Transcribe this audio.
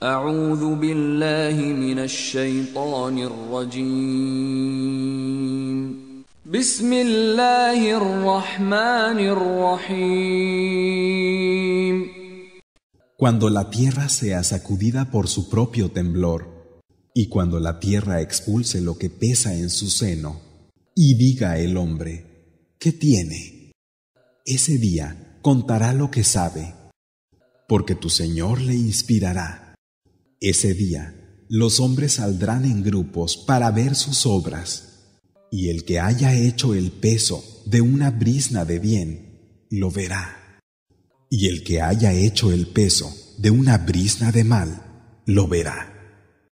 Cuando la tierra sea sacudida por su propio temblor y cuando la tierra expulse lo que pesa en su seno y diga el hombre ¿qué tiene? Ese día contará lo que sabe porque tu Señor le inspirará ese día los hombres saldrán en grupos para ver sus obras, y el que haya hecho el peso de una brisna de bien, lo verá. Y el que haya hecho el peso de una brisna de mal, lo verá.